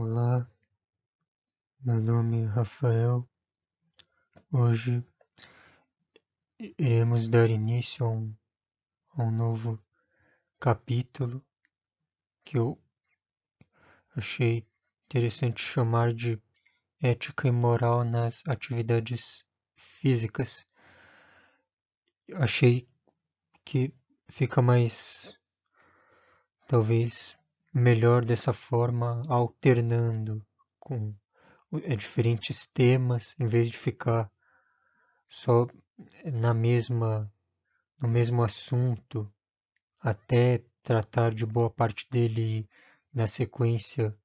Olá, meu nome é Rafael. Hoje iremos dar início a um, a um novo capítulo que eu achei interessante chamar de Ética e Moral nas Atividades Físicas. Achei que fica mais, talvez, melhor dessa forma, alternando com é, diferentes temas, em vez de ficar só na mesma no mesmo assunto até tratar de boa parte dele na sequência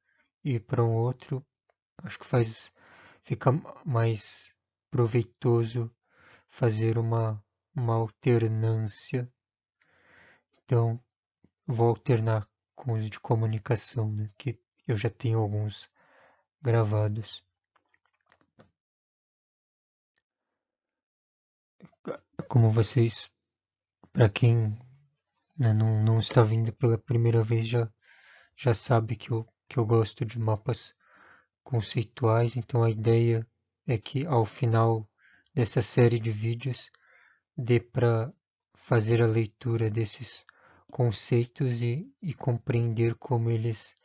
e para um outro, acho que faz fica mais proveitoso fazer uma uma alternância. Então, vou alternar com os de comunicação, né? que eu já tenho alguns gravados. Como vocês, para quem né, não, não está vindo pela primeira vez, já, já sabe que eu, que eu gosto de mapas conceituais, então a ideia é que ao final dessa série de vídeos dê para fazer a leitura desses conceitos e, e compreender como eles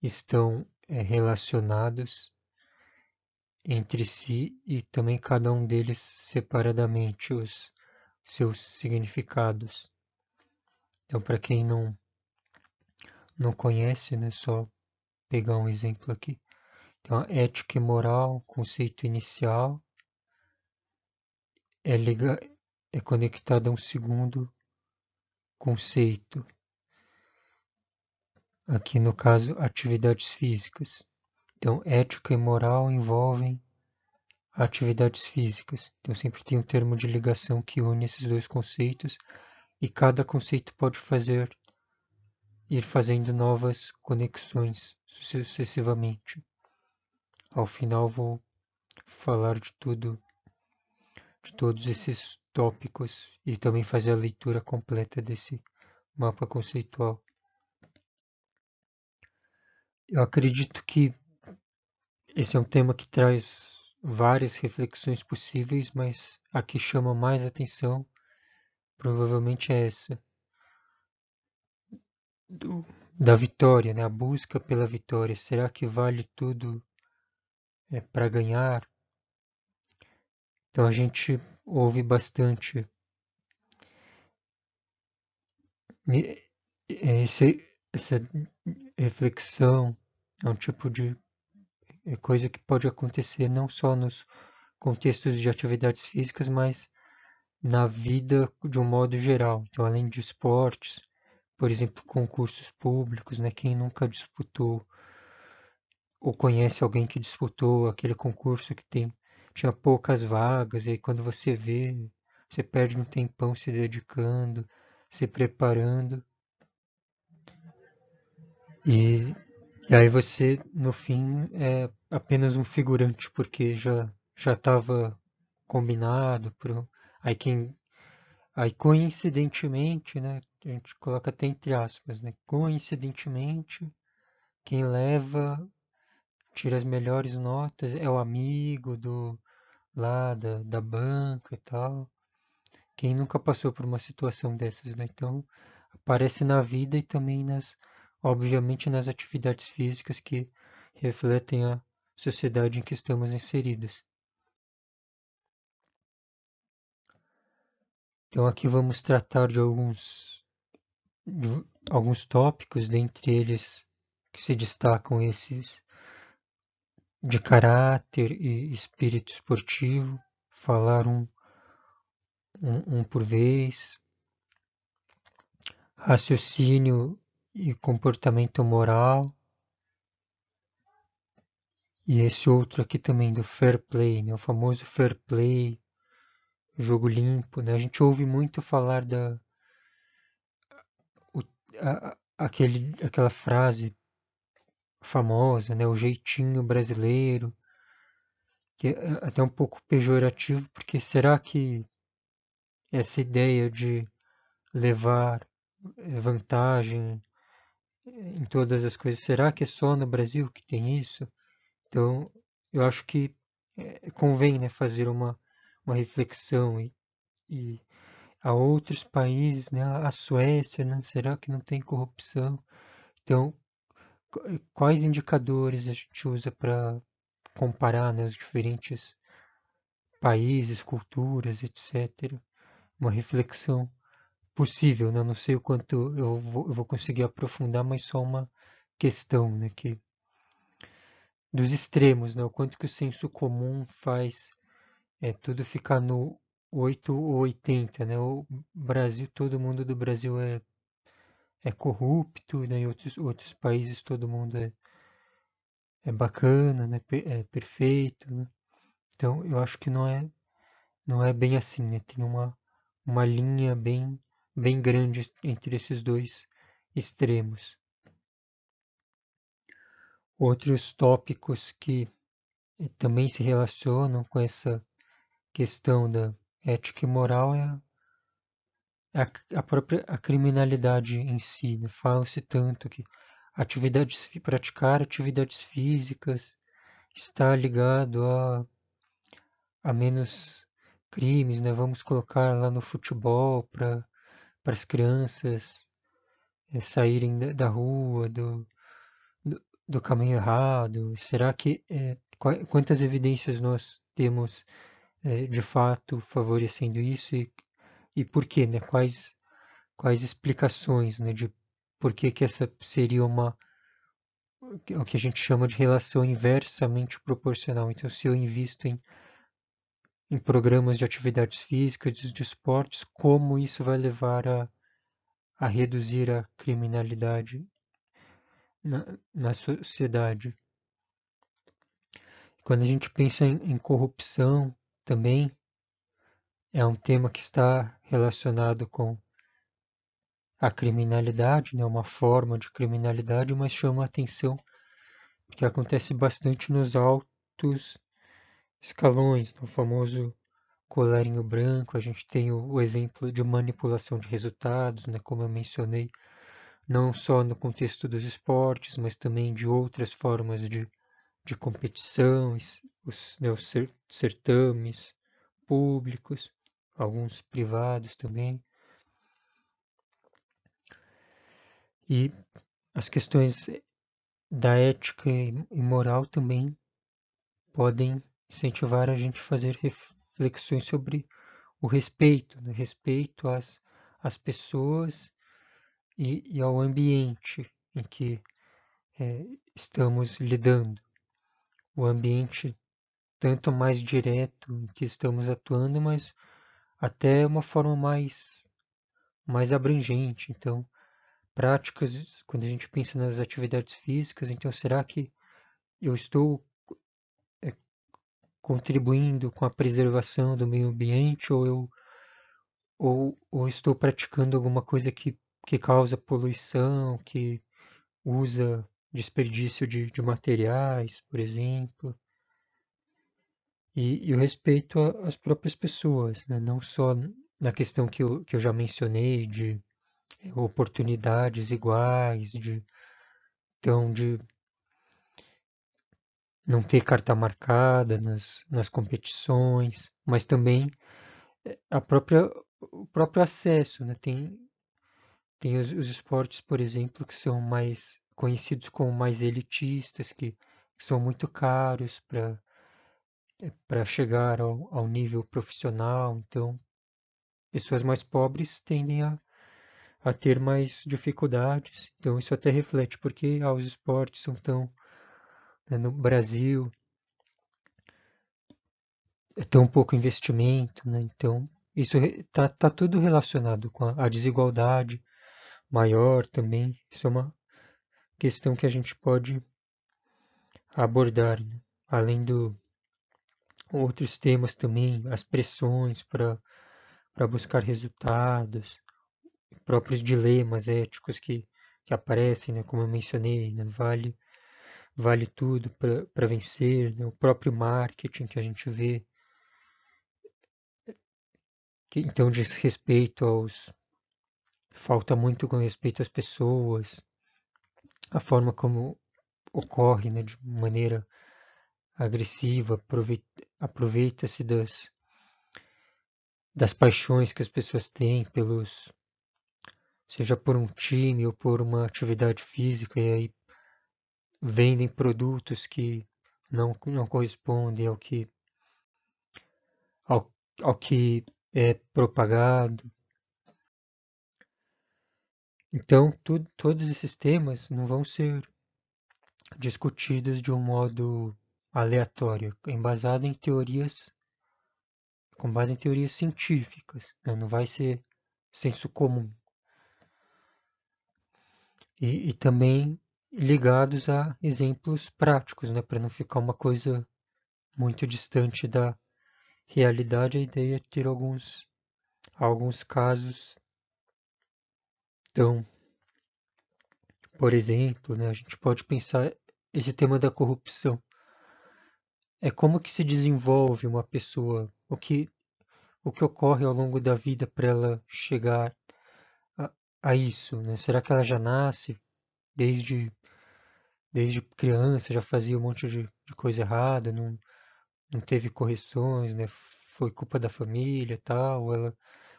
estão é, relacionados entre si e também cada um deles separadamente os seus significados. Então, para quem não não conhece, né, só pegar um exemplo aqui. Então, ética e moral, conceito inicial, é, liga, é conectado a um segundo conceito. Aqui no caso, atividades físicas. Então, ética e moral envolvem atividades físicas. Então, sempre tem um termo de ligação que une esses dois conceitos e cada conceito pode fazer ir fazendo novas conexões sucessivamente. Ao final, vou falar de tudo de todos esses tópicos e também fazer a leitura completa desse mapa conceitual. Eu acredito que esse é um tema que traz várias reflexões possíveis, mas a que chama mais atenção provavelmente é essa. Do, da vitória, né? a busca pela vitória. Será que vale tudo é, para ganhar? Então a gente ouve bastante esse, essa reflexão é um tipo de é coisa que pode acontecer não só nos contextos de atividades físicas, mas na vida de um modo geral. Então, além de esportes, por exemplo, concursos públicos, né? Quem nunca disputou ou conhece alguém que disputou aquele concurso que tem tinha poucas vagas, e aí quando você vê, você perde um tempão se dedicando, se preparando. E, e aí você, no fim, é apenas um figurante, porque já já estava combinado. Pro... Aí quem. Aí coincidentemente, né? A gente coloca até entre aspas, né? Coincidentemente, quem leva tira as melhores notas, é o amigo do lá da, da banca e tal. Quem nunca passou por uma situação dessas, né? Então, aparece na vida e também nas, obviamente, nas atividades físicas que refletem a sociedade em que estamos inseridos. Então aqui vamos tratar de alguns de alguns tópicos, dentre eles que se destacam esses de caráter e espírito esportivo, falar um, um, um por vez, raciocínio e comportamento moral, e esse outro aqui também do fair play, né? o famoso fair play, jogo limpo. Né? A gente ouve muito falar da. O, a, aquele, aquela frase famosa, né? O jeitinho brasileiro, que é, é até um pouco pejorativo, porque será que essa ideia de levar eh, vantagem eh, em todas as coisas, será que é só no Brasil que tem isso? Então, eu acho que eh, convém né, fazer uma, uma reflexão e, e a outros países, né, a Suécia, né, será que não tem corrupção? Então, quais indicadores a gente usa para comparar né, os diferentes países, culturas, etc. Uma reflexão possível, né? não sei o quanto eu vou, eu vou, conseguir aprofundar, mas só uma questão né, que, dos extremos, né? o quanto que o senso comum faz é, tudo ficar no 8 ou 80, né? o Brasil, todo mundo do Brasil é é corrupto, né? em outros, outros países todo mundo é, é bacana, né? é perfeito. Né? Então eu acho que não é, não é bem assim, né? tem uma, uma linha bem, bem grande entre esses dois extremos. Outros tópicos que eh, também se relacionam com essa questão da ética e moral é a a, a própria a criminalidade em si. Né? Fala-se tanto que atividades, praticar atividades físicas está ligado a, a menos crimes, né? Vamos colocar lá no futebol para as crianças é, saírem da, da rua, do, do, do, caminho errado. Será que é, quantas evidências nós temos é, de fato favorecendo isso e e por quê, né? Quais, quais explicações, né? De por que, que essa seria uma o que a gente chama de relação inversamente proporcional. Então, se eu invisto em, em programas de atividades físicas, de, de esportes, como isso vai levar a, a reduzir a criminalidade na, na sociedade? Quando a gente pensa em, em corrupção, também é um tema que está relacionado com a criminalidade, né, uma forma de criminalidade, mas chama a atenção porque acontece bastante nos altos escalões, no famoso colarinho branco, a gente tem o, o exemplo de manipulação de resultados, né, como eu mencionei, não só no contexto dos esportes, mas também de outras formas de, de competição, os, né, os certames públicos alguns privados também. E as questões da ética e moral também podem incentivar a gente a fazer reflexões sobre o respeito, né? respeito às, às pessoas e, e ao ambiente em que é, estamos lidando. O ambiente tanto mais direto em que estamos atuando, mas até uma forma mais, mais abrangente. Então, práticas, quando a gente pensa nas atividades físicas, então será que eu estou é, contribuindo com a preservação do meio ambiente ou eu ou, ou estou praticando alguma coisa que, que causa poluição, que usa desperdício de, de materiais, por exemplo e, e o respeito às próprias pessoas, né? não só na questão que eu, que eu já mencionei de é, oportunidades iguais, de então de não ter carta marcada nas, nas competições, mas também é, a própria, o próprio acesso. Né? Tem, tem os, os esportes, por exemplo, que são mais conhecidos como mais elitistas, que, que são muito caros para para chegar ao, ao nível profissional. Então, pessoas mais pobres tendem a, a ter mais dificuldades. Então, isso até reflete porque ah, os esportes são tão. Né, no Brasil, é tão pouco investimento, né? Então, isso está tá tudo relacionado com a, a desigualdade maior também. Isso é uma questão que a gente pode abordar, né? além do outros temas também, as pressões para buscar resultados, próprios dilemas éticos que, que aparecem, né? como eu mencionei, né? vale, vale tudo para vencer, né? o próprio marketing que a gente vê, que então diz respeito aos. falta muito com respeito às pessoas, a forma como ocorre né? de maneira agressiva, aproveita-se das, das paixões que as pessoas têm pelos seja por um time ou por uma atividade física e aí vendem produtos que não, não correspondem ao que ao, ao que é propagado então todos esses temas não vão ser discutidos de um modo aleatória, embasado em teorias, com base em teorias científicas, né? não vai ser senso comum. E, e também ligados a exemplos práticos, né? para não ficar uma coisa muito distante da realidade, a ideia é ter alguns, alguns casos. Então, por exemplo, né, a gente pode pensar esse tema da corrupção é como que se desenvolve uma pessoa, o que o que ocorre ao longo da vida para ela chegar a, a isso, né? Será que ela já nasce desde desde criança já fazia um monte de, de coisa errada, não não teve correções, né? Foi culpa da família, tal, ela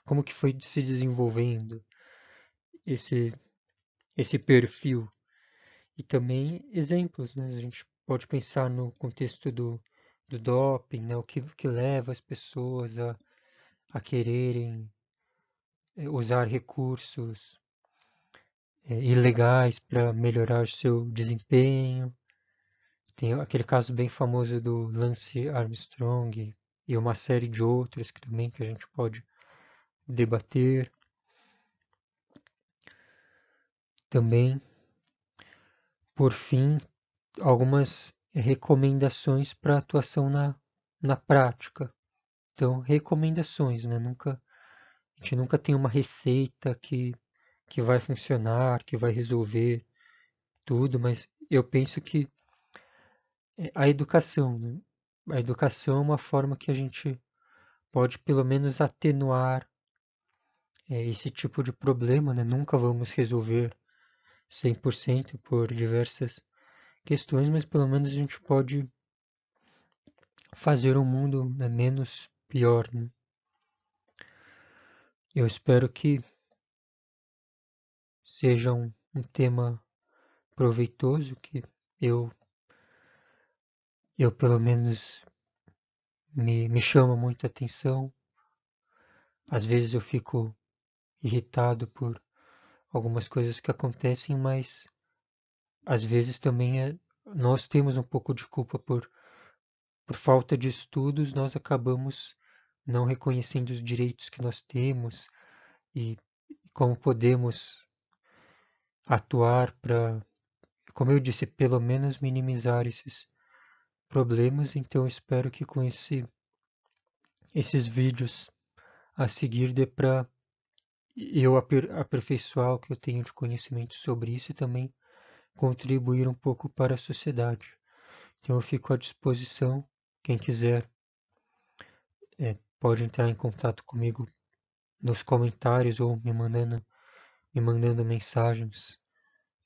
como que foi se desenvolvendo esse esse perfil e também exemplos, né? A gente pode pensar no contexto do do doping, né? o que, que leva as pessoas a, a quererem eh, usar recursos é, ilegais para melhorar seu desempenho. Tem aquele caso bem famoso do Lance Armstrong e uma série de outros que também que a gente pode debater. Também, por fim, algumas recomendações para atuação na, na prática. Então, recomendações, né? Nunca, a gente nunca tem uma receita que, que vai funcionar, que vai resolver tudo, mas eu penso que é, a educação, né? a educação é uma forma que a gente pode pelo menos atenuar é, esse tipo de problema, né? Nunca vamos resolver 100% por diversas questões, mas pelo menos a gente pode fazer o um mundo né, menos pior. Né? Eu espero que seja um, um tema proveitoso, que eu, eu pelo menos me, me chama muita atenção. Às vezes eu fico irritado por algumas coisas que acontecem, mas às vezes também é, nós temos um pouco de culpa por, por falta de estudos, nós acabamos não reconhecendo os direitos que nós temos e, como podemos atuar para, como eu disse, pelo menos minimizar esses problemas. Então espero que com esse, esses vídeos a seguir dê para eu aperfeiçoar o que eu tenho de conhecimento sobre isso e também contribuir um pouco para a sociedade. Então eu fico à disposição, quem quiser é, pode entrar em contato comigo nos comentários ou me mandando, me mandando mensagens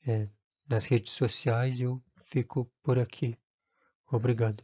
é, nas redes sociais. Eu fico por aqui. Obrigado.